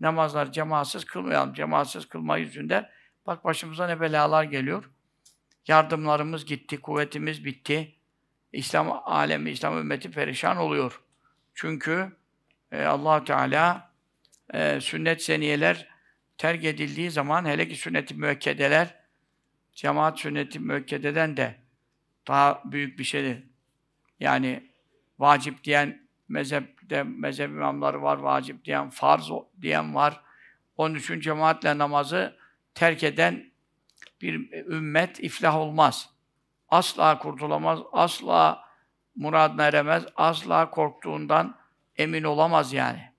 namazlar cemaatsiz kılmayalım. Cemaatsiz kılma yüzünden bak başımıza ne belalar geliyor. Yardımlarımız gitti, kuvvetimiz bitti. İslam alemi, İslam ümmeti perişan oluyor. Çünkü e, allah Teala e, sünnet seniyeler terk edildiği zaman hele ki sünneti i müekkedeler cemaat sünneti i müekkededen de daha büyük bir şeydir. Yani vacip diyen mezhepte mezhep imamları var, vacip diyen, farz diyen var. 13 için cemaatle namazı terk eden bir ümmet iflah olmaz. Asla kurtulamaz, asla muradına eremez, asla korktuğundan emin olamaz yani.